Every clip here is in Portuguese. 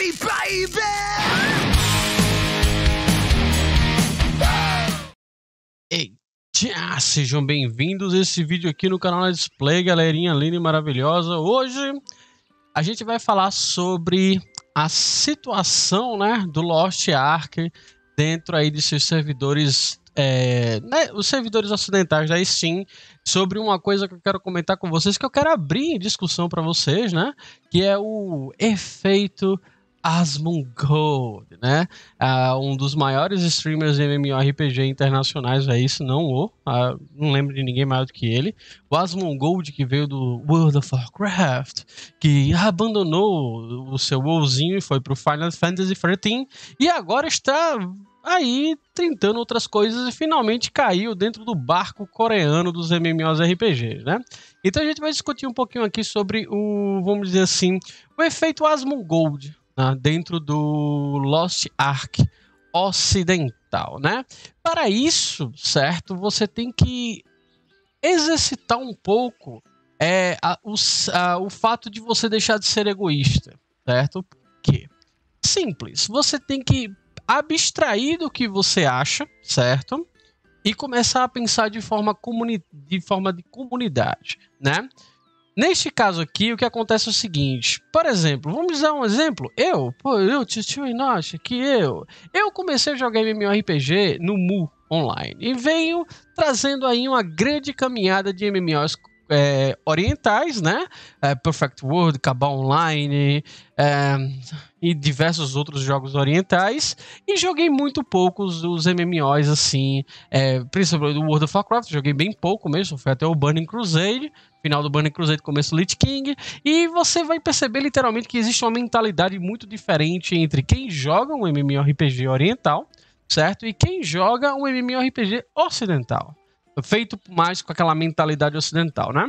Party, baby! Ei, tchá, sejam bem-vindos a esse vídeo aqui no canal da Display, galerinha linda e maravilhosa. Hoje a gente vai falar sobre a situação, né, do Lost Ark dentro aí de seus servidores é, né, os servidores ocidentais da Steam sobre uma coisa que eu quero comentar com vocês, que eu quero abrir em discussão para vocês, né? Que é o efeito Asmongold, né? Ah, um dos maiores streamers de MMORPG internacionais, é isso, não o. Ah, não lembro de ninguém maior do que ele. O Asmongold, que veio do World of Warcraft, que abandonou o seu WoWzinho e foi pro Final Fantasy XIII, e agora está aí tentando outras coisas e finalmente caiu dentro do barco coreano dos MMORPGs, né? Então a gente vai discutir um pouquinho aqui sobre o, vamos dizer assim, o efeito Asmongold, né, dentro do Lost Ark Ocidental, né? Para isso, certo, você tem que exercitar um pouco é, a, o, a, o fato de você deixar de ser egoísta, certo? Por Simples. Você tem que abstrair do que você acha, certo? E começar a pensar de forma, comuni de, forma de comunidade, né? Neste caso aqui, o que acontece é o seguinte. Por exemplo, vamos dar um exemplo. Eu, pô, eu, tio Inácio, que eu. Eu comecei a jogar MMORPG no Mu online e venho trazendo aí uma grande caminhada de MMOs é, orientais, né? É, Perfect World, Cabal Online é, e diversos outros jogos orientais. E joguei muito poucos dos MMOs assim, é, principalmente do World of Warcraft, joguei bem pouco mesmo, foi até o Burning Crusade final do Burning Crusade, começo do Lich King, e você vai perceber literalmente que existe uma mentalidade muito diferente entre quem joga um MMORPG oriental, certo? E quem joga um MMORPG ocidental, feito mais com aquela mentalidade ocidental, né?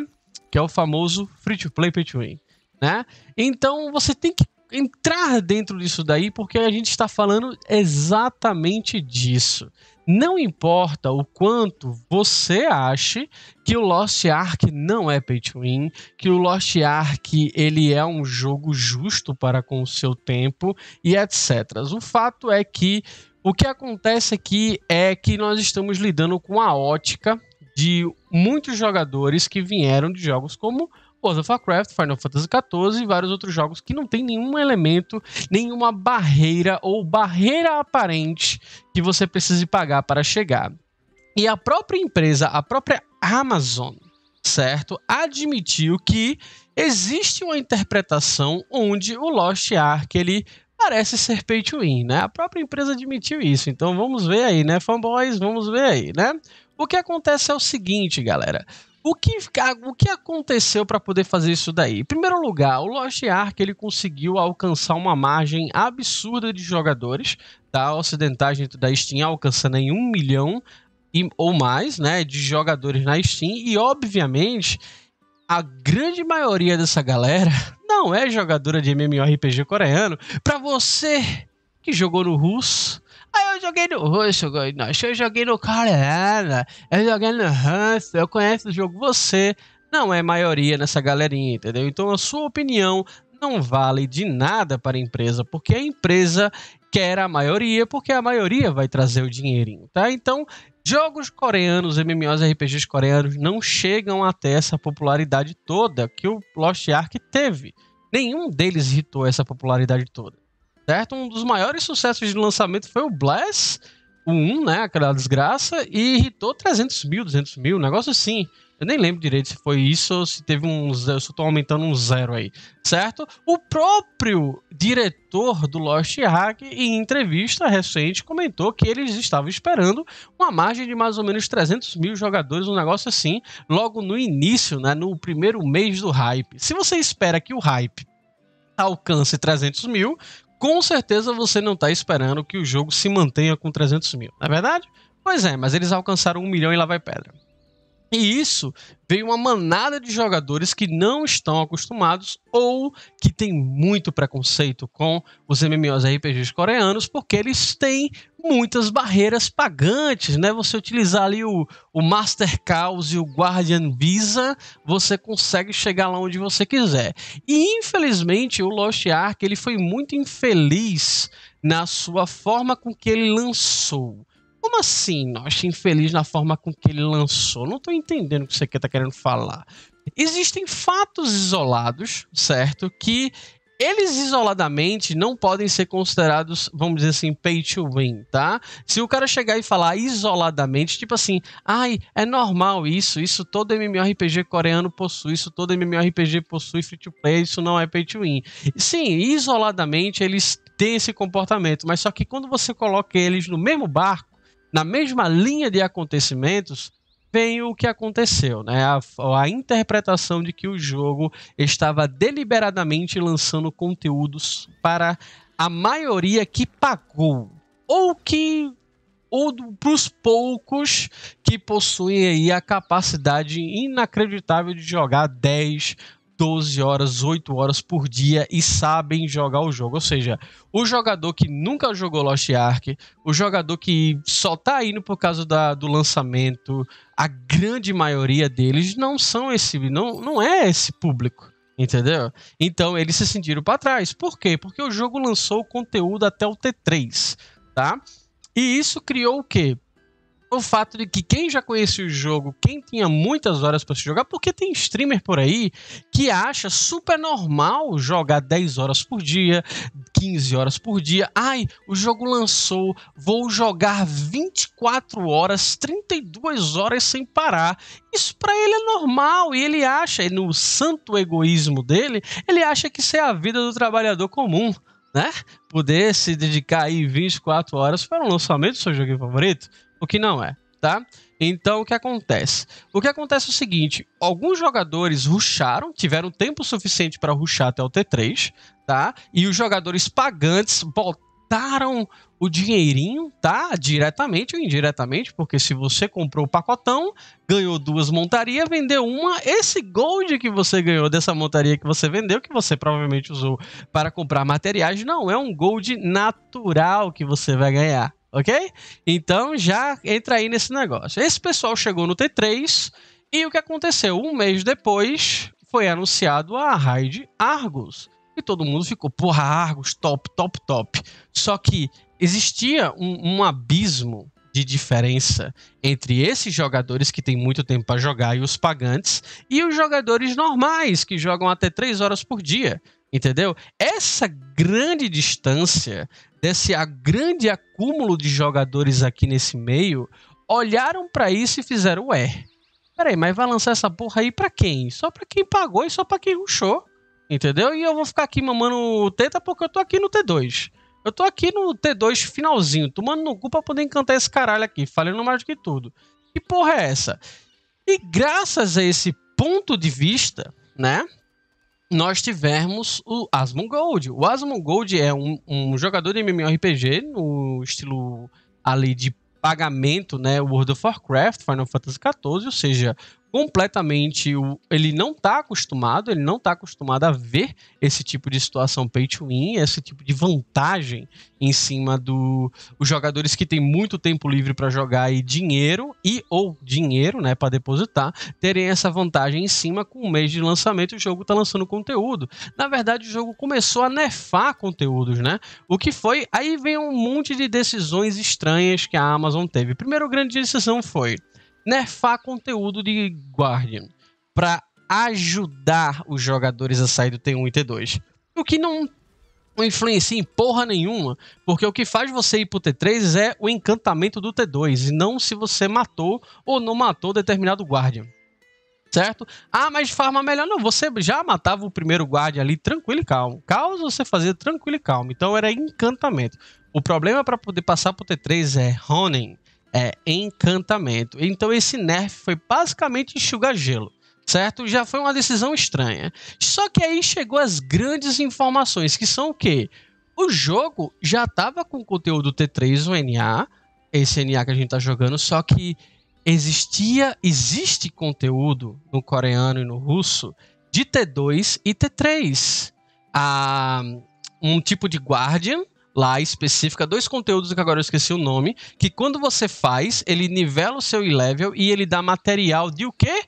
Que é o famoso free to play, pay to win, né? Então você tem que entrar dentro disso daí, porque a gente está falando exatamente disso. Não importa o quanto você ache que o Lost Ark não é pay to win, que o Lost Ark ele é um jogo justo para com o seu tempo e etc. O fato é que o que acontece aqui é que nós estamos lidando com a ótica de muitos jogadores que vieram de jogos como World of Warcraft, Final Fantasy XIV e vários outros jogos que não tem nenhum elemento, nenhuma barreira ou barreira aparente que você precise pagar para chegar. E a própria empresa, a própria Amazon, certo, admitiu que existe uma interpretação onde o Lost Ark ele parece ser pay to win, né? A própria empresa admitiu isso. Então vamos ver aí, né, fanboys, vamos ver aí, né? O que acontece é o seguinte, galera. O que, o que aconteceu para poder fazer isso daí? Em primeiro lugar, o Lost Ark ele conseguiu alcançar uma margem absurda de jogadores, tá? Ocidentais dentro da Steam alcançando em um milhão e, ou mais, né, de jogadores na Steam e obviamente a grande maioria dessa galera não é jogadora de MMORPG coreano. Para você que jogou no russo, Aí eu joguei no roxo, eu eu joguei no Carena, eu joguei no Hans, eu conheço o jogo, você não é maioria nessa galerinha, entendeu? Então a sua opinião não vale de nada para a empresa, porque a empresa quer a maioria, porque a maioria vai trazer o dinheirinho, tá? Então, jogos coreanos, MMOs, RPGs coreanos não chegam até essa popularidade toda que o Lost Ark teve. Nenhum deles irritou essa popularidade toda certo? Um dos maiores sucessos de lançamento foi o Blast, o 1, né? Aquela desgraça, e irritou 300 mil, 200 mil, um negócio assim. Eu nem lembro direito se foi isso ou se teve um. Eu só tô aumentando um zero aí, certo? O próprio diretor do Lost Hack, em entrevista recente, comentou que eles estavam esperando uma margem de mais ou menos 300 mil jogadores, um negócio assim, logo no início, né? No primeiro mês do hype. Se você espera que o hype alcance 300 mil, com certeza você não está esperando que o jogo se mantenha com 300 mil, não é verdade? Pois é, mas eles alcançaram 1 milhão e lá vai pedra. E isso veio uma manada de jogadores que não estão acostumados ou que têm muito preconceito com os RPGs coreanos, porque eles têm muitas barreiras pagantes, né? Você utilizar ali o, o Master Chaos e o Guardian Visa, você consegue chegar lá onde você quiser. E infelizmente o Lost Ark ele foi muito infeliz na sua forma com que ele lançou. Como assim? Não infeliz na forma com que ele lançou. Não tô entendendo o que você tá querendo falar. Existem fatos isolados, certo? Que eles isoladamente não podem ser considerados, vamos dizer assim, pay to win, tá? Se o cara chegar e falar isoladamente, tipo assim, ai, é normal isso, isso todo MMORPG coreano possui, isso todo MMORPG possui free to play, isso não é pay to win. Sim, isoladamente eles têm esse comportamento, mas só que quando você coloca eles no mesmo barco, na mesma linha de acontecimentos, vem o que aconteceu, né? A, a, interpretação de que o jogo estava deliberadamente lançando conteúdos para a maioria que pagou ou que ou para os poucos que possuem aí a capacidade inacreditável de jogar 10 12 horas, 8 horas por dia e sabem jogar o jogo. Ou seja, o jogador que nunca jogou Lost Ark, o jogador que só tá indo por causa da, do lançamento, a grande maioria deles não são esse, não, não é esse público. Entendeu? Então eles se sentiram para trás. Por quê? Porque o jogo lançou o conteúdo até o T3, tá? E isso criou o quê? o fato de que quem já conhecia o jogo, quem tinha muitas horas para se jogar, porque tem streamer por aí que acha super normal jogar 10 horas por dia, 15 horas por dia. Ai, o jogo lançou, vou jogar 24 horas, 32 horas sem parar. Isso para ele é normal e ele acha, no santo egoísmo dele, ele acha que isso é a vida do trabalhador comum, né? Poder se dedicar aí 24 horas para o lançamento do seu jogo favorito o que não é, tá? Então o que acontece? O que acontece é o seguinte: alguns jogadores rusharam, tiveram tempo suficiente para rushar até o T3, tá? E os jogadores pagantes botaram o dinheirinho, tá? Diretamente ou indiretamente, porque se você comprou o pacotão, ganhou duas montarias, vendeu uma, esse gold que você ganhou dessa montaria que você vendeu, que você provavelmente usou para comprar materiais, não é um gold natural que você vai ganhar, ok? Então já entra aí nesse negócio. Esse pessoal chegou no T3 e o que aconteceu? Um mês depois foi anunciado a raid Argus. E todo mundo ficou, porra, Argus, top, top, top. Só que existia um, um abismo de diferença entre esses jogadores que têm muito tempo para jogar e os pagantes e os jogadores normais que jogam até 3 horas por dia. Entendeu? Essa grande distância, desse a grande acúmulo de jogadores aqui nesse meio, olharam para isso e fizeram: ué, peraí, mas vai lançar essa porra aí pra quem? Só pra quem pagou e só pra quem ruxou. Entendeu? E eu vou ficar aqui mamando teta porque eu tô aqui no T2. Eu tô aqui no T2 finalzinho, tomando no cu pra poder encantar esse caralho aqui, falando mais do que tudo. Que porra é essa? E graças a esse ponto de vista, né? nós tivemos o Asmongold. O Asmongold é um, um, jogador de MMORPG no estilo ali de pagamento, né? World of Warcraft, Final Fantasy XIV, ou seja, completamente o, ele não está acostumado, ele não está acostumado a ver esse tipo de situação pay to win, esse tipo de vantagem em cima do os jogadores que têm muito tempo livre para jogar e dinheiro e ou dinheiro, né, para depositar, terem essa vantagem em cima com um mês de lançamento o jogo está lançando conteúdo. Na verdade, o jogo começou a nefar conteúdos, né? O que foi? Aí vem um monte de decisões estranhas que a Amazon teve. Primeiro grande decisão foi nerfar conteúdo de Guardian para ajudar os jogadores a sair do T1 e T2. O que não influencia em porra nenhuma, porque o que faz você ir pro T3 é o encantamento do T2, e não se você matou ou não matou determinado Guardian. Certo? Ah, mas farma melhor. Não, você já matava o primeiro Guardian ali tranquilo e calmo. Caos você fazia tranquilo e calmo. Então era encantamento. O problema para poder passar pro T3 é Ronin é, encantamento. Então esse nerf foi basicamente enxugar gelo certo? Já foi uma decisão estranha. Só que aí chegou as grandes informações, que são o quê? O jogo já estava com conteúdo T3, o NA, esse NA que a gente está jogando, só que existia, existe conteúdo no coreano e no russo de T2 e T3. Ah, um tipo de Guardian, lá específica, dois conteúdos que agora eu esqueci o nome, que quando você faz, ele nivela o seu e-level e ele dá material de o quê?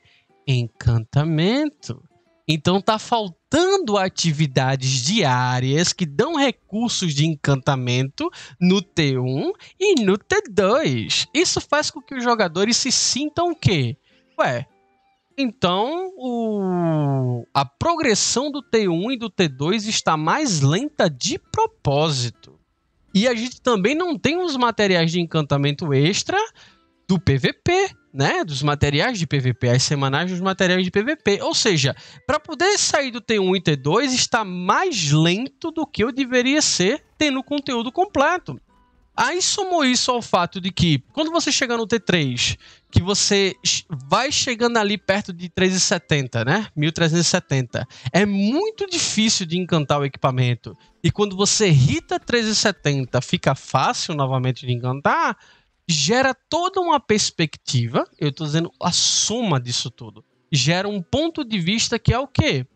Encantamento. Então tá faltando atividades diárias que dão recursos de encantamento no T1 e no T2. Isso faz com que os jogadores se sintam o quê? Ué, então, o... a progressão do T1 e do T2 está mais lenta de propósito. E a gente também não tem os materiais de encantamento extra do PVP, né? Dos materiais de PVP, as semanais dos materiais de PVP. Ou seja, para poder sair do T1 e T2 está mais lento do que eu deveria ser tendo o conteúdo completo. Aí somou isso ao fato de que, quando você chega no T3, que você vai chegando ali perto de 370, né? 1370. É muito difícil de encantar o equipamento. E quando você irrita 370, fica fácil novamente de encantar, gera toda uma perspectiva, eu estou dizendo a soma disso tudo. Gera um ponto de vista que é o quê?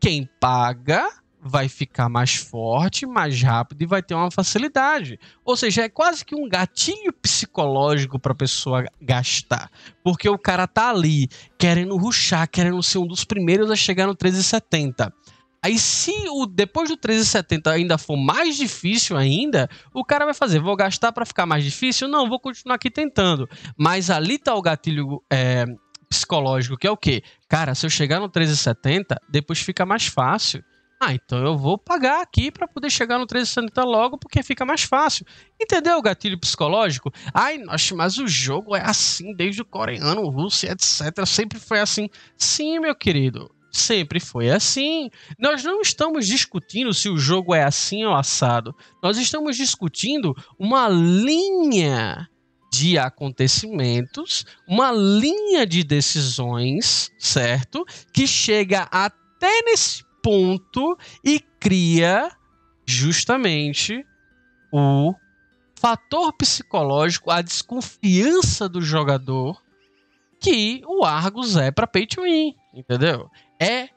Quem paga vai ficar mais forte, mais rápido e vai ter uma facilidade. Ou seja, é quase que um gatilho psicológico para a pessoa gastar, porque o cara tá ali querendo ruxar, querendo ser um dos primeiros a chegar no 1370. Aí se o depois do 1370 ainda for mais difícil ainda, o cara vai fazer, vou gastar para ficar mais difícil? Não, vou continuar aqui tentando. Mas ali tá o gatilho é, psicológico, que é o quê? Cara, se eu chegar no 1370, depois fica mais fácil. Ah, então eu vou pagar aqui para poder chegar no sanita logo, porque fica mais fácil. Entendeu o gatilho psicológico? Ai, nossa, mas o jogo é assim desde o coreano, o russo, etc. Sempre foi assim. Sim, meu querido, sempre foi assim. Nós não estamos discutindo se o jogo é assim ou assado. Nós estamos discutindo uma linha de acontecimentos, uma linha de decisões, certo? Que chega até nesse ponto e cria justamente o fator psicológico, a desconfiança do jogador que o Argus é para Pay to Win, entendeu? É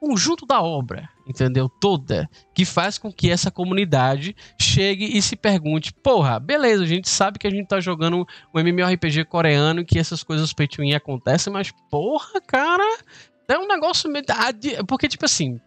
conjunto da obra, entendeu? Toda, que faz com que essa comunidade chegue e se pergunte: porra, beleza, a gente sabe que a gente tá jogando um MMORPG coreano e que essas coisas pay to win acontecem, mas porra, cara, é um negócio meio. Porque, tipo assim,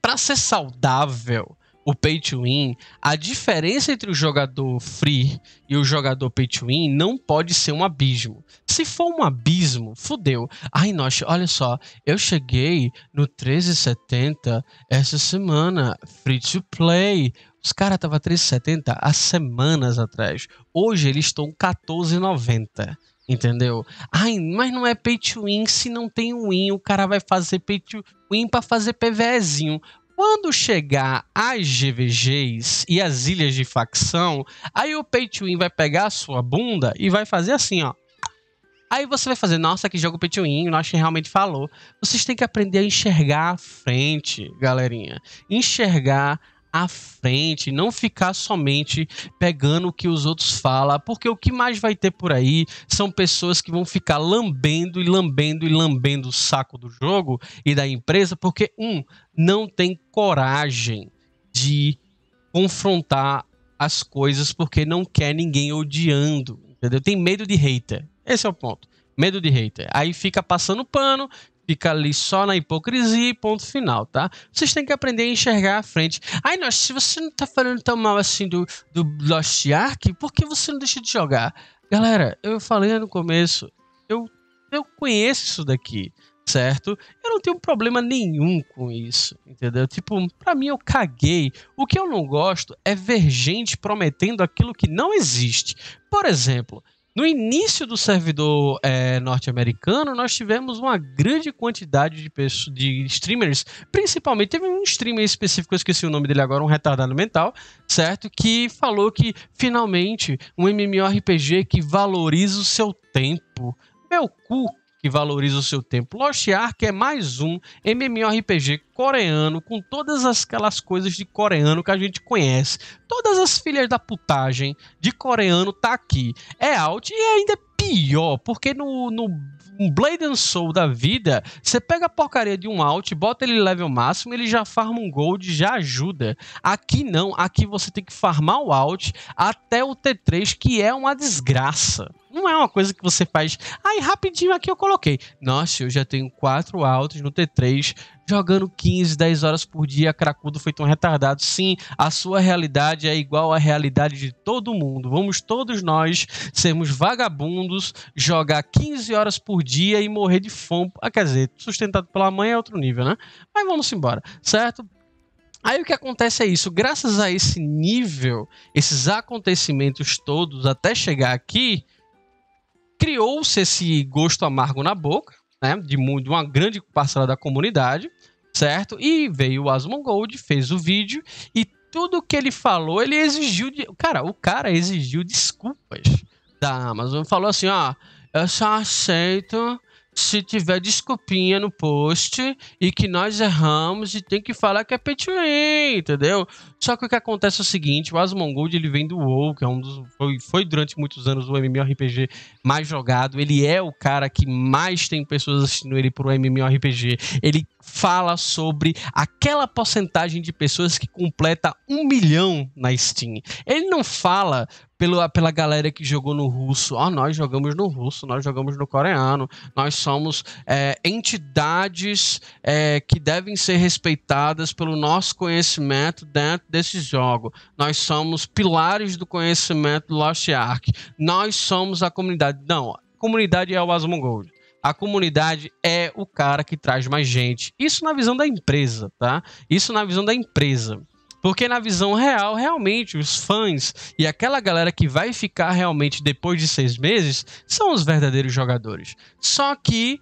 para ser saudável, o pay to win, a diferença entre o jogador free e o jogador pay to win não pode ser um abismo. Se for um abismo, fudeu. Ai, nossa, olha só, eu cheguei no 1370 essa semana, free to play. Os caras estavam 370 há semanas atrás. Hoje eles estão 1490. Entendeu? Ai, mas não é pay to win, se não tem o win, o cara vai fazer pay to win pra fazer PVzinho. Quando chegar as GVGs e as ilhas de facção, aí o pay to win vai pegar a sua bunda e vai fazer assim, ó. Aí você vai fazer, nossa, que jogo petuinho, nossa, realmente falou. Vocês têm que aprender a enxergar a frente, galerinha. Enxergar à frente, não ficar somente pegando o que os outros falam, porque o que mais vai ter por aí são pessoas que vão ficar lambendo e lambendo e lambendo o saco do jogo e da empresa, porque um não tem coragem de confrontar as coisas porque não quer ninguém odiando, entendeu? Tem medo de hater. Esse é o ponto. Medo de hater. Aí fica passando pano, fica ali só na hipocrisia e ponto final, tá? Vocês têm que aprender a enxergar à frente. Ai, nossa, se você não tá falando tão mal assim do, do Lost Ark, por que você não deixa de jogar? Galera, eu falei no começo, eu, eu conheço isso daqui, certo? Eu não tenho problema nenhum com isso, entendeu? Tipo, pra mim eu caguei. O que eu não gosto é ver gente prometendo aquilo que não existe. Por exemplo, no início do servidor é, norte-americano, nós tivemos uma grande quantidade de, pessoas, de streamers, principalmente teve um streamer específico, eu esqueci o nome dele agora, um retardado mental, certo? Que falou que finalmente um MMORPG que valoriza o seu tempo. Meu cu, que valoriza o seu tempo. Lost Ark é mais um MMORPG coreano com todas aquelas coisas de coreano que a gente conhece. Todas as filhas da putagem de coreano tá aqui. É out e ainda é pior, porque no, no Blade and Soul da vida, você pega a porcaria de um out, bota ele level máximo, ele já farma um gold, já ajuda. Aqui não, aqui você tem que farmar o out até o T3, que é uma desgraça não é uma coisa que você faz. Aí rapidinho aqui eu coloquei. Nossa, eu já tenho quatro altos no T3, jogando 15, 10 horas por dia, cracudo foi tão retardado. Sim, a sua realidade é igual à realidade de todo mundo. Vamos todos nós sermos vagabundos, jogar 15 horas por dia e morrer de fome. Ah, quer dizer, sustentado pela mãe é outro nível, né? Mas vamos embora, certo? Aí o que acontece é isso, graças a esse nível, esses acontecimentos todos até chegar aqui, criou-se esse gosto amargo na boca, né, de, de uma grande parcela da comunidade, certo? E veio o Asmongold, fez o vídeo e tudo que ele falou, ele exigiu de, cara, o cara exigiu desculpas da Amazon, falou assim, ó, eu só aceito se tiver desculpinha no post e que nós erramos e tem que falar que é petulante, entendeu? Só que o que acontece é o seguinte, o Asmongold ele vem do WoW, que é um dos foi, foi durante muitos anos o MMORPG mais jogado, ele é o cara que mais tem pessoas assistindo ele pro MMORPG. Ele fala sobre aquela porcentagem de pessoas que completa um milhão na Steam. Ele não fala pela, pela galera que jogou no russo. Ah, oh, nós jogamos no russo, nós jogamos no coreano, nós somos é, entidades é, que devem ser respeitadas pelo nosso conhecimento dentro desse jogo. Nós somos pilares do conhecimento do Lost Ark. Nós somos a comunidade. Não, a comunidade é o Asmongold. A comunidade é o cara que traz mais gente. Isso na visão da empresa, tá? Isso na visão da empresa. Porque na visão real, realmente, os fãs e aquela galera que vai ficar realmente depois de seis meses são os verdadeiros jogadores. Só que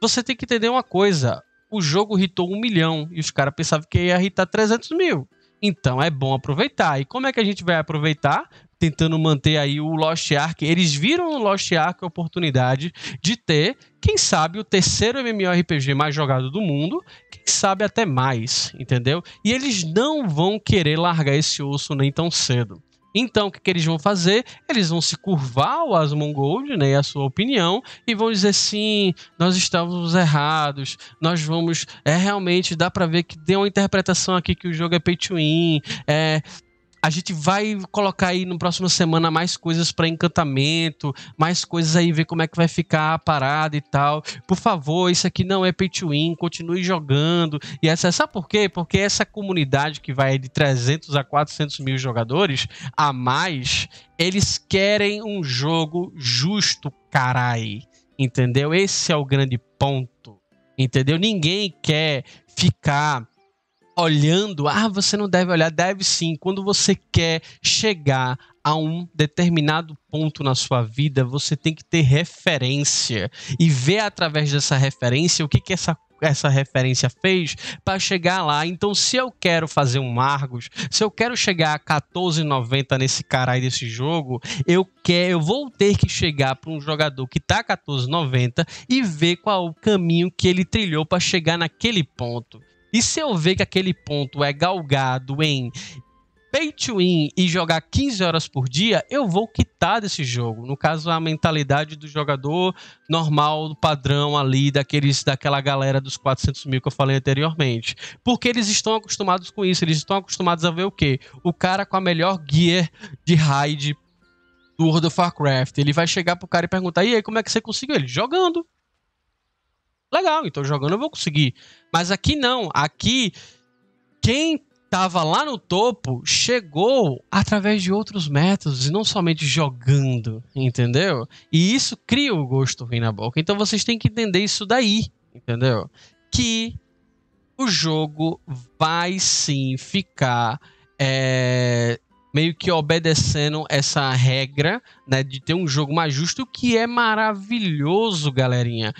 você tem que entender uma coisa: o jogo hitou um milhão e os caras pensavam que ia hitar 300 mil. Então é bom aproveitar. E como é que a gente vai aproveitar? tentando manter aí o Lost Ark. Eles viram no Lost Ark a oportunidade de ter, quem sabe, o terceiro MMORPG mais jogado do mundo, quem sabe até mais, entendeu? E eles não vão querer largar esse osso nem tão cedo. Então, o que, que, eles vão fazer? Eles vão se curvar ao Asmongold, né, e a sua opinião, e vão dizer sim, nós estávamos errados, nós vamos, é realmente, dá para ver que deu uma interpretação aqui que o jogo é pay to win, é, a gente vai colocar aí na próxima semana mais coisas para encantamento, mais coisas aí, ver como é que vai ficar a parada e tal. Por favor, isso aqui não é pay to win, continue jogando. E essa, sabe por quê? Porque essa comunidade que vai de 300 a 400 mil jogadores a mais, eles querem um jogo justo, carai. Entendeu? Esse é o grande ponto. Entendeu? Ninguém quer ficar olhando, ah, você não deve olhar, deve sim. Quando você quer chegar a um determinado ponto na sua vida, você tem que ter referência e ver através dessa referência o que, que essa essa referência fez para chegar lá. Então, se eu quero fazer um Argos, se eu quero chegar a 14,90 nesse caralho desse jogo, eu quero, eu vou ter que chegar para um jogador que tá 14,90 e ver qual o caminho que ele trilhou para chegar naquele ponto. E se eu ver que aquele ponto é galgado em pay to win e jogar 15 horas por dia, eu vou quitar desse jogo. No caso, a mentalidade do jogador normal, do padrão ali, daqueles, daquela galera dos 400 mil que eu falei anteriormente. Porque eles estão acostumados com isso, eles estão acostumados a ver o quê? O cara com a melhor gear de raid do World of Warcraft. Ele vai chegar pro cara e perguntar, e aí, como é que você conseguiu? Ele, jogando legal, então jogando eu vou conseguir. Mas aqui não, aqui quem estava lá no topo chegou através de outros métodos e não somente jogando, entendeu? E isso cria o gosto ruim na boca. Então vocês têm que entender isso daí, entendeu? Que o jogo vai sim ficar é, meio que obedecendo essa regra né, de ter um jogo mais justo, que é maravilhoso, galerinha.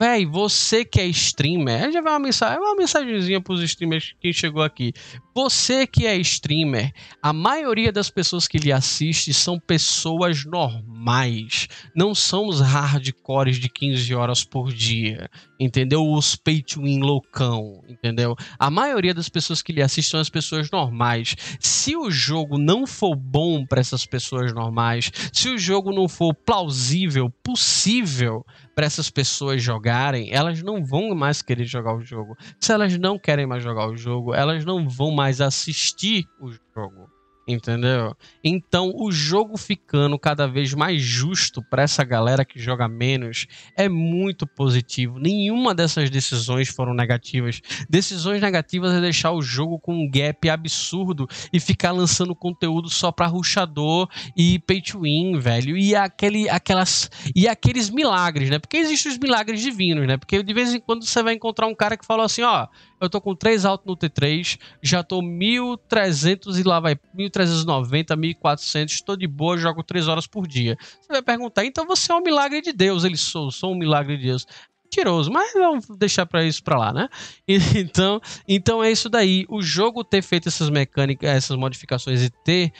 Véi, você que é streamer, já vai uma mensagem, é uma mensagenzinha pros streamers que chegou aqui. Você que é streamer, a maioria das pessoas que lhe assiste são pessoas normais. Não são os hardcores de 15 horas por dia, entendeu? Os pay to win loucão, entendeu? A maioria das pessoas que lhe assistem são as pessoas normais. Se o jogo não for bom para essas pessoas normais, se o jogo não for plausível, possível, para essas pessoas jogarem, elas não vão mais querer jogar o jogo. Se elas não querem mais jogar o jogo, elas não vão mais assistir o jogo entendeu? Então, o jogo ficando cada vez mais justo para essa galera que joga menos é muito positivo. Nenhuma dessas decisões foram negativas. Decisões negativas é deixar o jogo com um gap absurdo e ficar lançando conteúdo só para ruxador e pay to win, velho. E aquele aquelas e aqueles milagres, né? Porque existem os milagres divinos, né? Porque de vez em quando você vai encontrar um cara que falou assim, ó, oh, eu tô com 3 alto no T3, já tô 1300 e lá vai 1390, 1400, tô de boa, jogo 3 horas por dia. Você vai perguntar, então você é um milagre de Deus? Ele sou, sou um milagre de Deus tiroso. mas vamos deixar para isso para lá, né? Então, então é isso daí. O jogo ter feito essas mecânicas, essas modificações e ter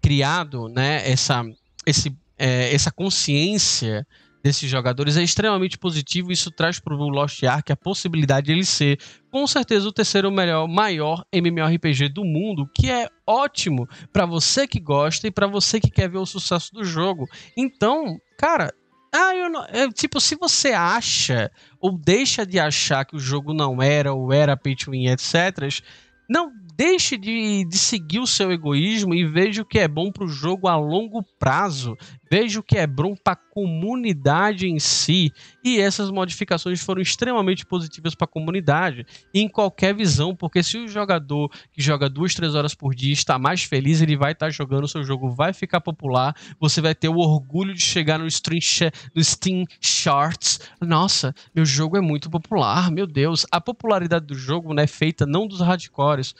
criado, né, essa esse, é, essa consciência desses jogadores é extremamente positivo. Isso traz para o Lost Ark a possibilidade de ele ser, com certeza, o terceiro melhor, maior MMORPG do mundo, que é ótimo para você que gosta e para você que quer ver o sucesso do jogo. Então, cara, ah, eu não... é, tipo, se você acha ou deixa de achar que o jogo não era ou era pay to win, etc., não deixe de, de seguir o seu egoísmo e veja o que é bom para o jogo a longo prazo. Vejo que é bom para a comunidade em si e essas modificações foram extremamente positivas para a comunidade em qualquer visão, porque se o jogador que joga duas, três horas por dia está mais feliz, ele vai estar tá jogando, seu jogo vai ficar popular, você vai ter o orgulho de chegar no Steam, no Steam Charts. Nossa, meu jogo é muito popular, meu Deus. A popularidade do jogo não né, é feita não dos hardcores,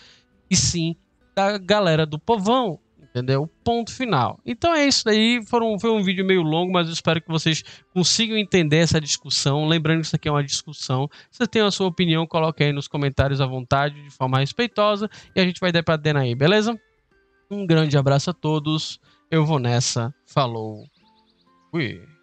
e sim da galera do povão. Entendeu? Ponto final. Então é isso daí. Foram, foi um vídeo meio longo, mas eu espero que vocês consigam entender essa discussão. Lembrando que isso aqui é uma discussão. Se você tem a sua opinião, coloque aí nos comentários à vontade, de forma respeitosa. E a gente vai debatendo aí, beleza? Um grande abraço a todos. Eu vou nessa. Falou. Fui.